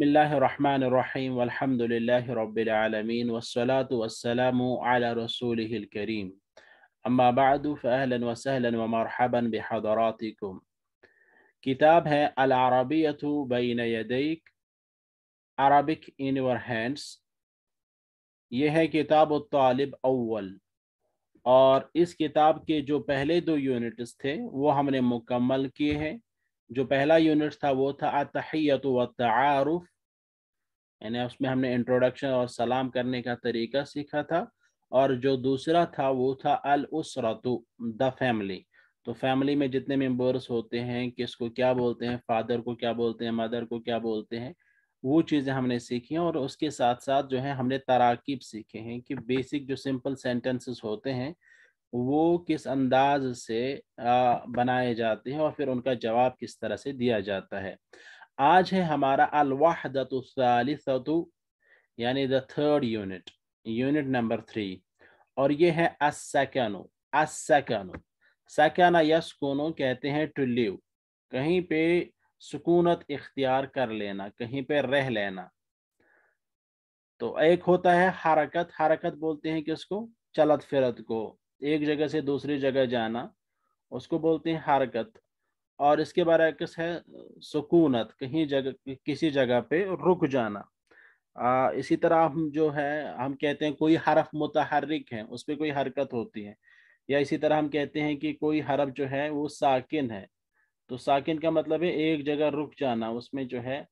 बसमीम अलहमदिल्लाबीआलमीन वसलातम रसूलकरीम अम्माबादफ़लन किताब है अलारबियत अरबिक यह है किताब तालिब अव्वल और इस किताब के जो पहले दो यूनिट्स थे वो हमने मुकम्मल किए हैं जो पहला यूनिट था वो था अतहैत व तारफ़ यानी उसमें हमने इंट्रोडक्शन और सलाम करने का तरीका सीखा था और जो दूसरा था वो था अल उसरतु द फैमिली तो फैमिली में जितने मेम्बर्स होते हैं किसको क्या बोलते हैं फादर को क्या बोलते हैं मदर को क्या बोलते हैं वो चीज़ें हमने सीखी हैं और उसके साथ साथ जो है हमने तराकीब सीखे हैं कि बेसिक जो सिंपल सेंटेंसेस होते हैं वो किस अंदाज से बनाए जाते हैं और फिर उनका जवाब किस तरह से दिया जाता है आज है हमारा अलवाहदतु यानी the third unit unit number three और ये है असकनो असकनो सकाना यसकोनो कहते हैं टू लिव कहीं पे सुकूनत इख्तियार कर लेना कहीं पे रह लेना तो एक होता है हरकत हरकत बोलते हैं कि उसको चलत फिरत को एक जगह से दूसरी जगह जाना उसको बोलते हैं हरकत और इसके में है सुकूनत कहीं जगह किसी जगह पे रुक जाना आ, इसी तरह हम जो है हम कहते हैं कोई हरफ मुतहरक है उस पर कोई हरकत होती है या इसी तरह हम कहते हैं कि कोई हरफ जो है वो साकिन है तो साकिन का मतलब है एक जगह रुक जाना उसमें जो है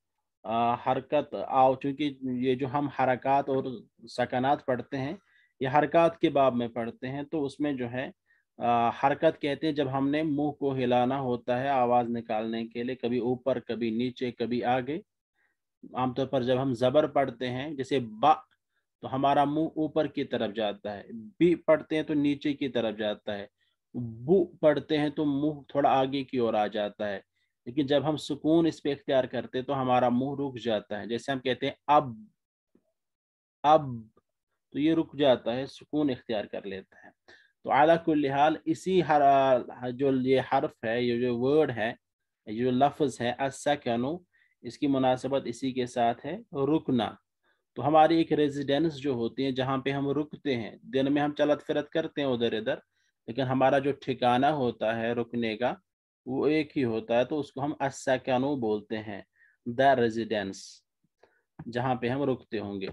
आ, हरकत आओ चूंकि ये जो हम हरकत और सकनात पढ़ते हैं या हरकत के बाब में पढ़ते हैं तो उसमें जो है हरकत कहते हैं जब हमने मुंह को हिलाना होता है आवाज निकालने के लिए कभी ऊपर कभी नीचे कभी आगे आमतौर पर जब हम जबर पढ़ते हैं जैसे बा तो हमारा मुंह ऊपर की तरफ जाता है बी पढ़ते हैं तो नीचे की तरफ जाता है बु पढ़ते हैं तो मुंह थोड़ा आगे की ओर आ जाता है लेकिन जब हम सुकून इस पे इख्तियार करते हैं तो हमारा मुंह रुक जाता है जैसे हम कहते हैं अब अब तो ये रुक जाता है सुकून इख्तियार कर लेता है तो को लिहाल इसी हर जो ये हर्फ है ये जो वर्ड है ये जो लफ्ज़ है असकनु इसकी मुनासिबत इसी के साथ है रुकना तो हमारी एक रेजिडेंस जो होती है जहाँ पे हम रुकते हैं दिन में हम चलत फिरत करते हैं उधर इधर लेकिन हमारा जो ठिकाना होता है रुकने का वो एक ही होता है तो उसको हम अस्कनु बोलते हैं द रेजिडेंस जहाँ पे हम रुकते होंगे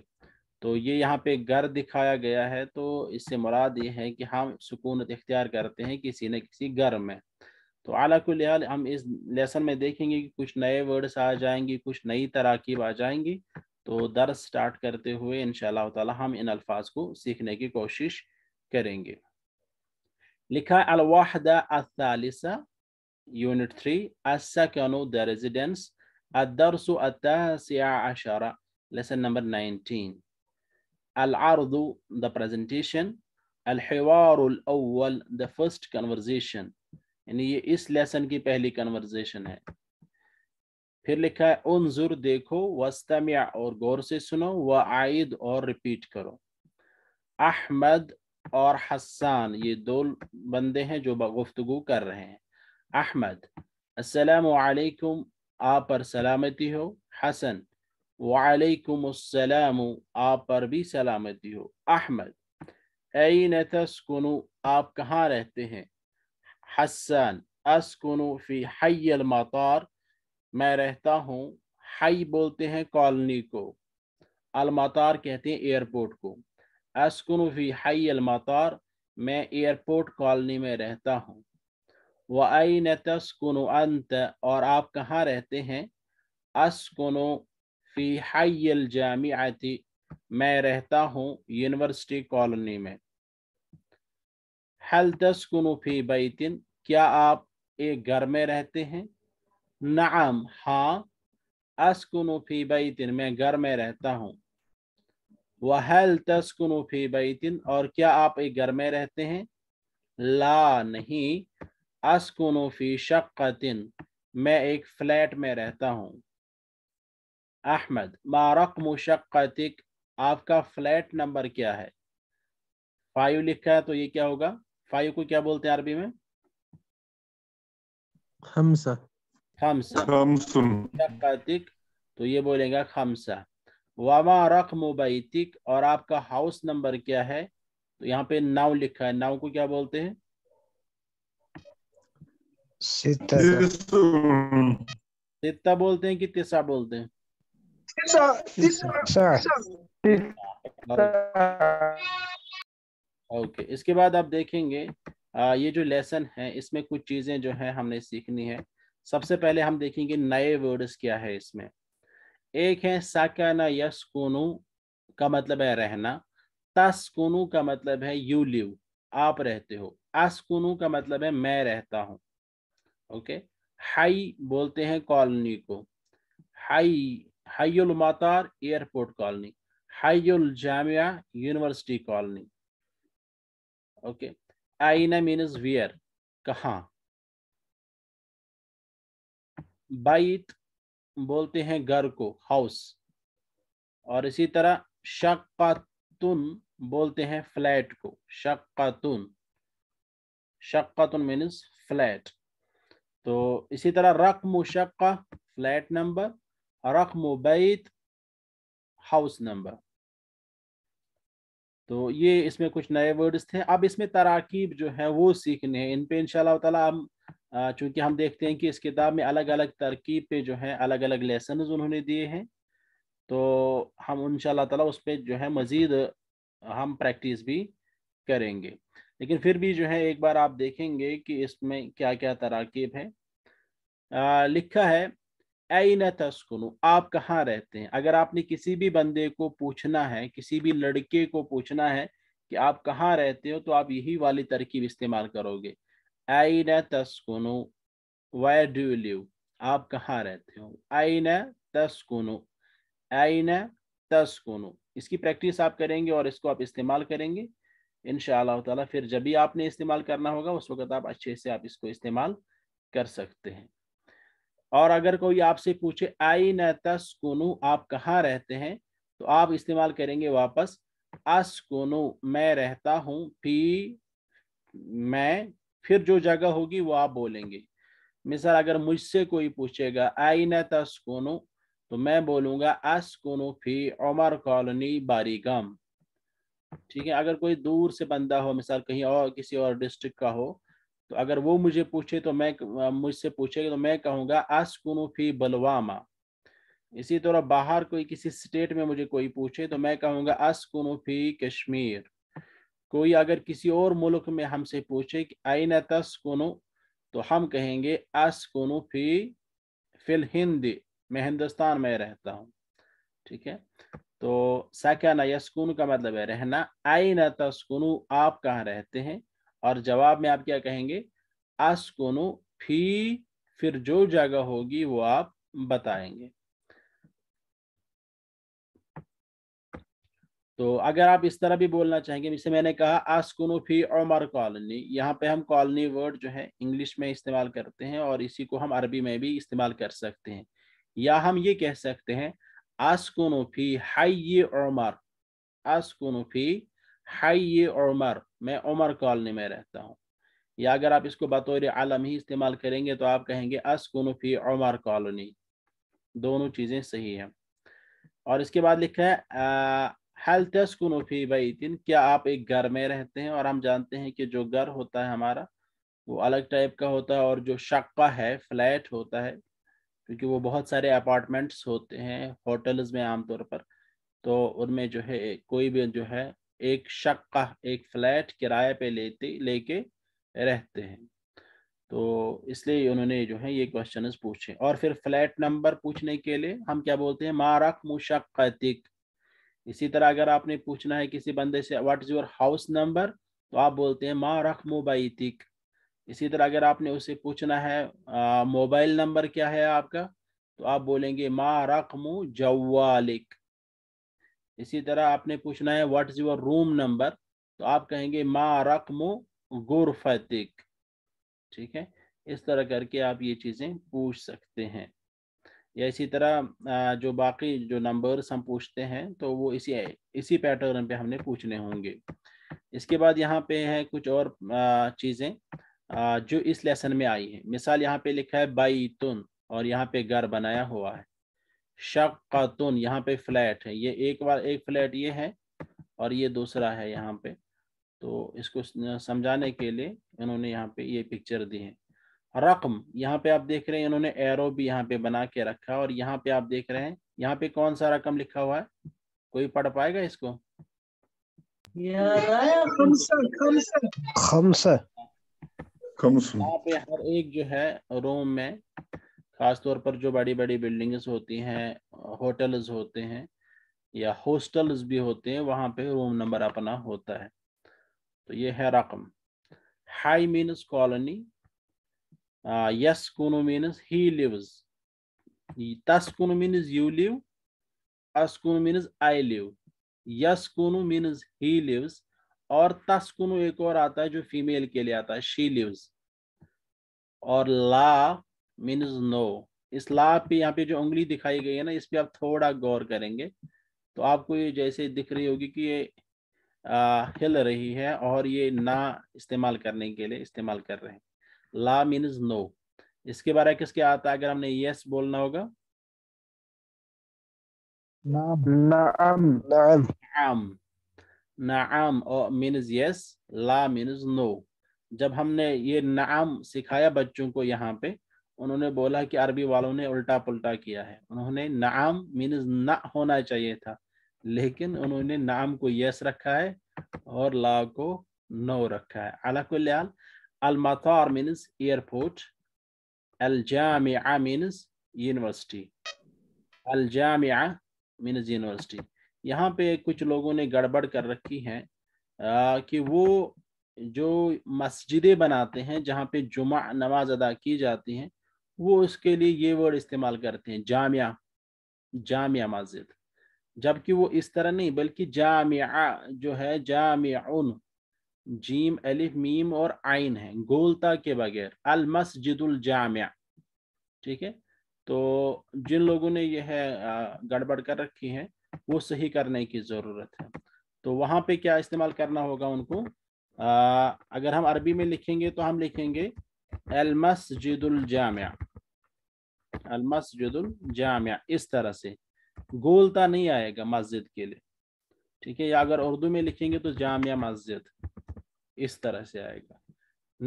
तो ये यहाँ पे घर दिखाया गया है तो इससे मुराद ये है कि हम सुकूनत इख्तियार करते हैं किसी न किसी गर में तो आला अलाकुल हम इस लेसन में देखेंगे कि कुछ नए वर्ड्स आ जाएंगे कुछ नई तराकीब आ जाएंगी तो दर्स स्टार्ट करते हुए इन ताला हम इन अल्फाज को सीखने की कोशिश करेंगे लिखा अलवाहदा अलिसा यूनिट थ्री असकनो द रेजिडेंस अदरस अशारा lesson number nineteen العرض the presentation. الحوار الأول the first conversation. यानी ये इस लेसन की पहली कन्वर्जेशन है फिर लिखा है उनजुर देखो वस्तमिया और गौर से सुनो व आयद और रिपीट करो अहमद और हसन ये दो बंदे हैं जो गुफ्तु कर रहे हैं अहमद असलकुम आप पर सलामती हो हसन वालेकुम आप पर भी सलामती हो अहमद ऐन तस्कुनु आप कहाँ रहते हैं हसन असकुनु फी हयल मतार मैं रहता हूँ हई बोलते हैं कॉलोनी को अलमातार कहते हैं एयरपोर्ट को असकुनु फी हई अलमातार मैं एयरपोर्ट कॉलोनी में रहता हूँ व आई न अंत और आप कहाँ रहते हैं असकुनु फी हाइल जामियाती मैं रहता हूँ यूनिवर्सिटी कॉलोनी में हल तस्कुनु फी बैतिन क्या आप एक घर में रहते हैं नाम हाँ अस्कुनु फी बैतिन मैं घर में रहता हूँ हल तस्कुनु फी बैतिन और क्या आप एक घर में रहते हैं ला नहीं अस्कुनु फी शक्तिन मैं एक फ्लैट में रहता हूँ अहमद मारक मुशक्तिक आपका फ्लैट नंबर क्या है फाइव लिखा है तो ये क्या होगा फाइव को क्या बोलते हैं अरबी में तो ये बोलेगा खमसा वामा रख बैतिक और आपका हाउस नंबर क्या है तो यहाँ पे नाव लिखा है नाव को क्या बोलते हैं सित्ता बोलते हैं कि तिसा बोलते हैं ओके इसके बाद आप देखेंगे आ, ये जो लेसन है इसमें कुछ चीजें जो है हमने सीखनी है सबसे पहले हम देखेंगे नए वर्ड्स क्या है इसमें एक है साकाना यसकुनु का मतलब है रहना तस्कुनु का मतलब है यू लिव आप रहते हो असकुनु का मतलब है मैं रहता हूं ओके हाई बोलते हैं कॉलोनी को हाई हयुल मातार एयरपोर्ट कॉलोनी हयुल जामिया यूनिवर्सिटी कॉलोनी ओके आईना मीनस वियर कहा बाइत बोलते हैं घर को हाउस और इसी तरह शक्तुन बोलते हैं फ्लैट को शक्तुन शक्तुन मीनस फ्लैट तो इसी तरह रकम शक्का फ्लैट नंबर रकम बैत हाउस नंबर तो ये इसमें कुछ नए वर्ड्स थे अब इसमें तराकीब जो है वो सीखने हैं इन पे इनशा ताला हम चूँकि हम देखते हैं कि इस किताब में अलग अलग तरकीब पे जो है अलग अलग लेसन उन्होंने दिए हैं तो हम इन ताला उस पर जो है मज़ीद हम प्रैक्टिस भी करेंगे लेकिन फिर भी जो है एक बार आप देखेंगे कि इसमें क्या क्या तराकीब है आ, लिखा है न तस्कुन आप कहाँ रहते हैं अगर आपने किसी भी बंदे को पूछना है किसी भी लड़के को पूछना है कि आप कहाँ रहते हो तो आप यही वाली तरकीब इस्तेमाल करोगे न तस्कुनु वाई डू लिव आप कहाँ रहते हो तस्कुनु तस्कुन न तस्कुनु इसकी प्रैक्टिस आप करेंगे और इसको आप इस्तेमाल करेंगे इन ताला फिर जब भी आपने इस्तेमाल करना होगा उस वक्त आप अच्छे से आप इसको इस्तेमाल कर सकते हैं और अगर कोई आपसे पूछे आई न तस्कुनु आप कहाँ रहते हैं तो आप इस्तेमाल करेंगे वापस अस्कुनु मैं रहता हूँ फी मैं फिर जो जगह होगी वो आप बोलेंगे मिसाल अगर मुझसे कोई पूछेगा आई न तो मैं बोलूंगा अस्कुनु फी उमर कॉलोनी बारीगम ठीक है अगर कोई दूर से बंदा हो मिसाल कहीं और किसी और डिस्ट्रिक्ट का हो तो अगर वो मुझे पूछे तो मैं मुझसे पूछेगा तो मैं कहूँगा आसकुनु फी बलवामा इसी तरह बाहर कोई किसी स्टेट में मुझे कोई पूछे तो मैं कहूँगा आसकुनु फी कश्मीर कोई अगर किसी और मुल्क में हमसे पूछे कि आईना तस्कुनु तो हम कहेंगे आसकुनु फी फिल हिंदी मैं हिंदुस्तान में रहता हूँ ठीक है तो साकाना यस्कुन का मतलब है रहना आई न तस्कुनु आप कहाँ रहते हैं और जवाब में आप क्या कहेंगे आसकोनो फी फिर जो जगह होगी वो आप बताएंगे तो अगर आप इस तरह भी बोलना चाहेंगे जैसे मैंने कहा आसकुनो फी उमर कॉलोनी यहाँ पे हम कॉलोनी वर्ड जो है इंग्लिश में इस्तेमाल करते हैं और इसी को हम अरबी में भी इस्तेमाल कर सकते हैं या हम ये कह सकते हैं आसकुनो फी हाई उमर आसकुनो फी हाई ओमर मैं उमर कॉलोनी में रहता हूँ या अगर आप इसको बतौर आलम ही इस्तेमाल करेंगे तो आप कहेंगे असकुन फी उमर कॉलोनी दोनों चीज़ें सही हैं और इसके बाद लिखा है हल तस्कुन फी बैतिन क्या आप एक घर में रहते हैं और हम जानते हैं कि जो घर होता है हमारा वो अलग टाइप का होता है और जो शक्का है फ्लैट होता है क्योंकि वो बहुत सारे अपार्टमेंट्स होते हैं होटल्स में आमतौर पर तो उनमें जो है कोई भी जो है एक शक्का एक फ्लैट किराए पे लेते लेके रहते हैं तो इसलिए उन्होंने जो है ये क्वेश्चन पूछे और फिर फ्लैट नंबर पूछने के लिए हम क्या बोलते हैं मारक मुशक्तिक इसी तरह अगर आपने पूछना है किसी बंदे से what is your house number तो आप बोलते हैं माँ मोबाइतिक इसी तरह अगर आपने उसे पूछना है मोबाइल नंबर क्या है आपका तो आप बोलेंगे मारक मु जवालिक इसी तरह आपने पूछना है what is your room number तो आप कहेंगे मा रकमो गुरफतिक ठीक है इस तरह करके आप ये चीज़ें पूछ सकते हैं या इसी तरह जो बाकी जो नंबर्स हम पूछते हैं तो वो इसी इसी पैटर्न पे हमने पूछने होंगे इसके बाद यहाँ पे है कुछ और चीज़ें जो इस लेसन में आई है मिसाल यहाँ पे लिखा है बाई तुन और यहाँ पे घर बनाया हुआ है शक्तुन यहाँ पे फ्लैट है ये एक बार एक फ्लैट ये है और ये दूसरा है यहाँ पे तो इसको समझाने के लिए इन्होंने यहाँ पे ये पिक्चर दी है रकम यहाँ पे आप देख रहे हैं इन्होंने एरो भी यहाँ पे बना के रखा और यहाँ पे आप देख रहे हैं यहाँ पे कौन सा रकम लिखा हुआ है कोई पढ़ पाएगा इसको यहाँ पे हर एक जो है रोम में खासतौर पर जो बड़ी बड़ी बिल्डिंग्स होती हैं होटल्स होते हैं या हॉस्टल्स भी होते हैं वहाँ पे रूम नंबर अपना होता है तो ये है रकम हाई मीनस कॉलोनी यस कुनु मीनस ही लिव्स तस कुनु मीनस यू लिव अस कुनु मीनस आई लिव यस कुनु मीनस ही लिव्स और तस कुनु एक और आता है जो फीमेल के लिए आता है शी लिव्स और ला मीन्स नो इस ला पे यहाँ पे जो उंगली दिखाई गई है ना इस पे आप थोड़ा गौर करेंगे तो आपको ये जैसे दिख रही होगी कि ये आ, हिल रही है और ये ना इस्तेमाल करने के लिए इस्तेमाल कर रहे हैं ला मीन्स नो इसके बारे किसके आता है अगर हमने यस बोलना होगा नाम नाम नाम मीन्स यस ला मीन्स नो जब हमने ये नाम सिखाया बच्चों को यहाँ पे उन्होंने बोला कि अरबी वालों ने उल्टा पुल्टा किया है उन्होंने नाम न ना होना चाहिए था लेकिन उन्होंने नाम को यस रखा है और ला को नो रखा है अलाकुल्याल अलमतार मीनस एयरपोर्ट अलजाम मीनस यूनिवर्सिटी अलजाम मीनज यूनिवर्सिटी यहाँ पे कुछ लोगों ने गड़बड़ कर रखी है आ, कि वो जो मस्जिदें बनाते हैं जहाँ पे जुमा नमाज अदा की जाती हैं वो उसके लिए ये वर्ड इस्तेमाल करते हैं जामिया जामिया मस्जिद जबकि वो इस तरह नहीं बल्कि जामिया जो है जामियान जीम अलिफ मीम और आइन है गोलता के बगैर अल मस्जिदुल जामिया ठीक है तो जिन लोगों ने यह गड़बड़ कर रखी है वो सही करने की ज़रूरत है तो वहाँ पे क्या इस्तेमाल करना होगा उनको आ, अगर हम अरबी में लिखेंगे तो हम लिखेंगे अलमसजुल जामिया अलमसजुल जामिया इस तरह से गोलता नहीं आएगा मस्जिद के लिए ठीक है या अगर उर्दू में लिखेंगे तो जामिया मस्जिद इस तरह से आएगा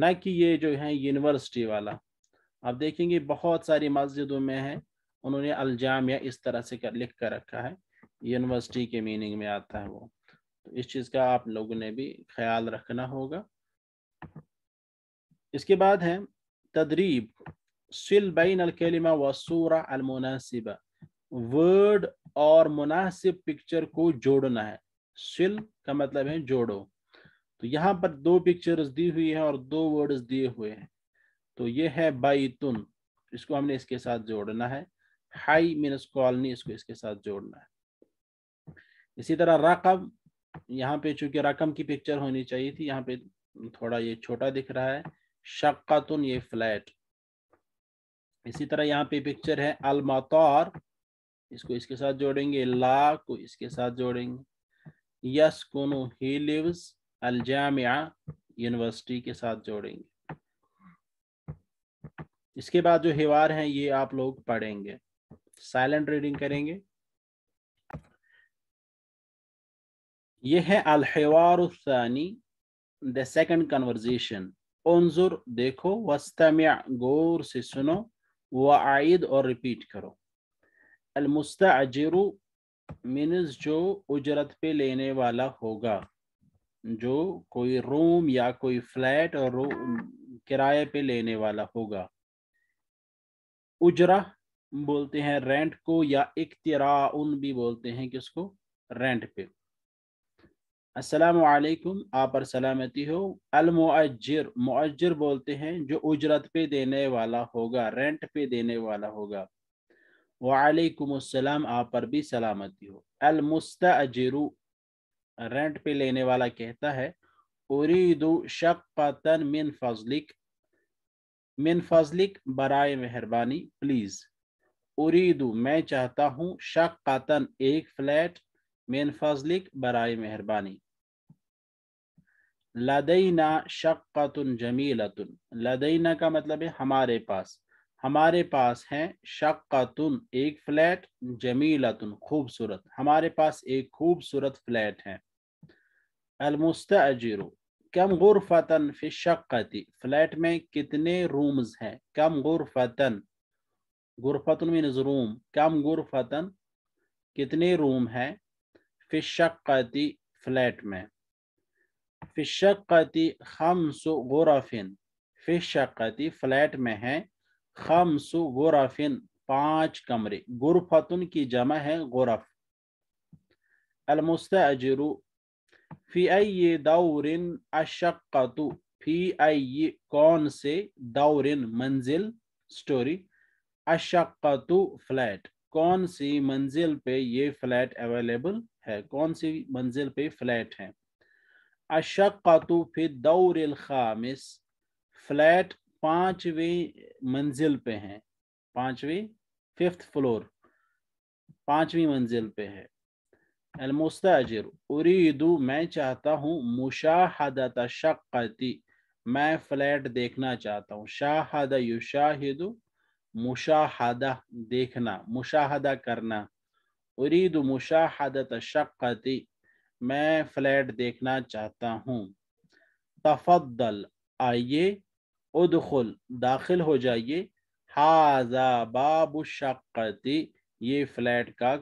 न कि ये जो है यूनिवर्सिटी वाला आप देखेंगे बहुत सारी मस्जिदों में है उन्होंने अलजामिया इस तरह से कर लिख कर रखा है यूनिवर्सिटी के मीनिंग में आता है वो तो इस चीज़ का आप लोगों ने भी ख्याल रखना होगा इसके बाद है तदरीब सिल बैन अलकलमा वसूरा अलमुनासिबा वर्ड और मुनासिब पिक्चर को जोड़ना है सिल का मतलब है जोड़ो तो यहाँ पर दो पिक्चर्स दी हुई है और दो वर्ड्स दिए हुए हैं तो ये है बाईतुन इसको हमने इसके साथ जोड़ना है हाई मीनस कॉलोनी इसको इसके साथ जोड़ना है इसी तरह रकम यहाँ पे चूंकि रकम की पिक्चर होनी चाहिए थी यहाँ पे थोड़ा ये छोटा दिख रहा है शक्तुन ये फ्लैट इसी तरह यहाँ पे पिक्चर है अलमातौर इसको इसके साथ जोड़ेंगे ला को इसके साथ जोड़ेंगे यस कुनु ही लिव्स जामिया यूनिवर्सिटी के साथ जोड़ेंगे इसके बाद जो हिवार हैं ये आप लोग पढ़ेंगे साइलेंट रीडिंग करेंगे ये है अलहवार द सेकंड कन्वर्जेशन ओनजुर देखो वस्तमिया गौर से सुनो आयद और रिपीट करो अलमुस्ताजिरु मीनस जो उजरत पे लेने वाला होगा जो कोई रूम या कोई फ्लैट और किराए पे लेने वाला होगा उजरा बोलते हैं रेंट को या इख्तरा उन भी बोलते हैं कि उसको रेंट पे असलकुम आप पर सलामती हो अलमुअजर मुआजर बोलते हैं जो उजरत पे देने वाला होगा रेंट पे देने वाला होगा वालेकुम आप पर भी सलामती हो अलमुस्तरू रेंट पे लेने वाला कहता है उरीदु शक्तन मिन फजलिक मिन फजलिक बरए मेहरबानी प्लीज़ उरीदु मैं चाहता हूँ शक्तन एक फ्लैट من فضلك برای مهربانی लदईना शक्तुन जमीलतुन लदईना का मतलब है हमारे पास हमारे पास है शक्तुन एक फ्लैट जमीलतुन खूबसूरत हमारे पास एक खूबसूरत फ्लैट है अलमुस्तर कम गुरफतन फि शक्ति फ्लैट में कितने रूम है कम गुरफतन गुरफतन मीन रूम कम गुरफतन कितने रूम है फिशक्ति फ्लैट में फिशक्ति खम्स गोराफिन फिशक्ति फ्लैट में है खम्स गोराफिन पांच कमरे गुरफतन की जमा है गुरफ अजरु फी आई दौरिन अशक्तु फी आई कौन से दौरिन मंजिल स्टोरी अशक्तु फ्लैट कौन सी मंजिल पे ये फ्लैट अवेलेबल है कौन सी मंजिल पे फ्लैट है अशक्तु फिर दौर खामिस फ्लैट पांचवी मंजिल पे है पांचवी फिफ्थ फ्लोर पांचवी मंजिल पे है अलमुस्ताजिर उरीदू मैं चाहता हूँ मुशाहदत शक्ति मैं फ्लैट देखना चाहता हूँ शाहद युशाहिदु मुशाहदा देखना मुशाहदा करना उरीद मुशाहदत शक्ति मैं फ्लैट देखना चाहता हूँ तफदल आइए उदखुल दाखिल हो जाइए हाजा बाबु शक्ति ये फ्लैट का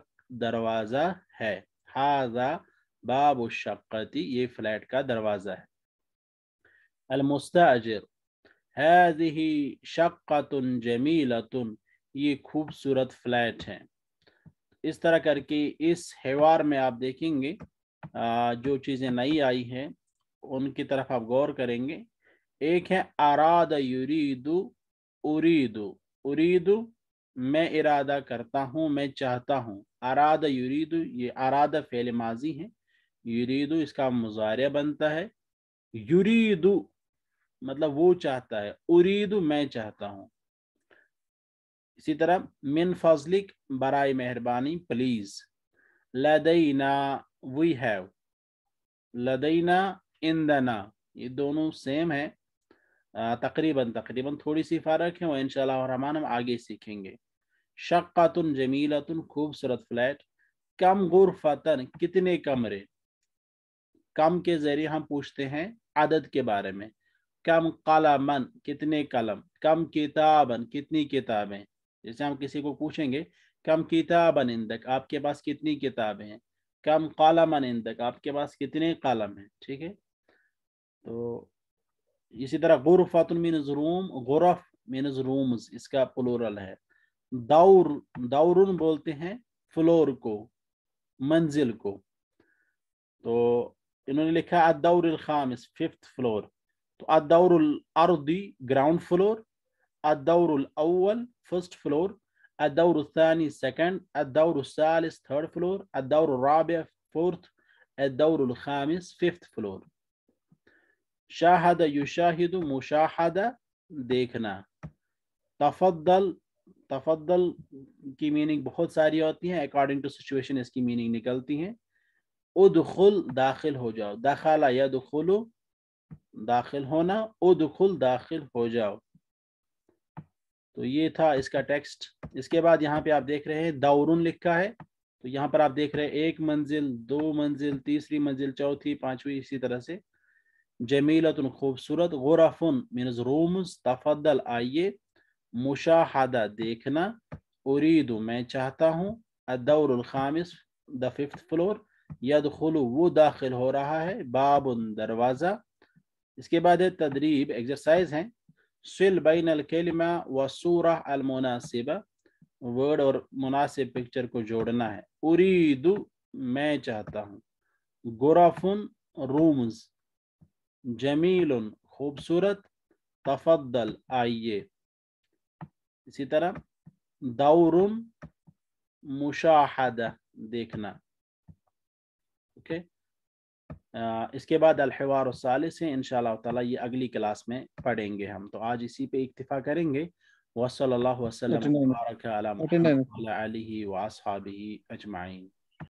दरवाज़ा है हाजा बाबु शक्ति ये फ्लैट का दरवाज़ा है अलमुस्ताजर हैज़ी शक्तुन जमीलतुन ये खूबसूरत फ्लैट हैं इस तरह करके इस हेवार में आप देखेंगे जो चीज़ें नई आई हैं उनकी तरफ आप गौर करेंगे एक है आराद युरीदु उरीदु उरीदु मैं इरादा करता हूँ मैं चाहता हूँ आराद युरीदु ये आराद फेल माजी है युरीदु इसका मुजारिया बनता है युरीदु मतलब वो चाहता है उरीदु मैं चाहता हूँ इसी तरह मिन फजलिक बरए मेहरबानी प्लीज़ लदईना वी हैव लदईना इंदना ये दोनों सेम है तकरीबन तकरीबन थोड़ी सी फ़र्क है और इन रहमान हम आगे सीखेंगे शक्तन जमीलतन खूबसूरत फ्लैट कम गुरफतन कितने कमरे कम के ज़रिए हम पूछते हैं आदत के बारे में कम कलमन कितने कलम कम किताबन कितनी किताबें जैसे हम किसी को पूछेंगे कम किताब इंदक आपके पास कितनी किताबें हैं कम कलम इंदक आपके पास कितने कालम हैं ठीक है तो इसी तरह गुरफतन मीनज रूम गुरफ मीनज रूम्स इसका प्लोरल है दौर दौरुन बोलते हैं फ्लोर को मंजिल को तो इन्होंने लिखा अदौर खामिस फिफ्थ फ्लोर तो अदौर अर्दी ground floor الدور الأول first floor الدور الثاني second الدور الثالث third floor الدور الرابع fourth الدور الخامس fifth floor شاهد يشاهد مشاهدة देखना तफद्दल तफद्दल की मीनिंग बहुत सारी होती है अकॉर्डिंग टू सिचुएशन इसकी मीनिंग निकलती है उदखुल दाखिल हो जाओ दाखला या दुखुल दाखिल होना उदखुल दाखिल हो जाओ तो ये था इसका टेक्स्ट इसके बाद यहाँ पे आप देख रहे हैं दाउरुन लिखा है तो यहाँ पर आप देख रहे हैं एक मंजिल दो मंजिल तीसरी मंजिल चौथी पांचवी इसी तरह से जमीलत खूबसूरत गोराफुन मीनज रूम्स तफदल आइए मुशाहदा देखना उरीद मैं चाहता हूँ अदौर खामिस द फिफ्थ फ्लोर यद खुलू वो दाखिल हो रहा है बाबुन दरवाज़ा इसके बाद है तदरीब एक्सरसाइज हैं सिल बैन अलकलमा व सूरा अलमनासिबा वर्ड और मुनासिब पिक्चर को जोड़ना है उरीदु मैं चाहता हूँ गुराफुन रूम्स जमील खूबसूरत तफद्दल आइए इसी तरह दाउरुन मुशाहदा देखना इसके बाद अलहवार सालिस है इन ये अगली क्लास में पढ़ेंगे हम तो आज इसी पे इक्तफ़ा करेंगे वसल वसलम अजमाइन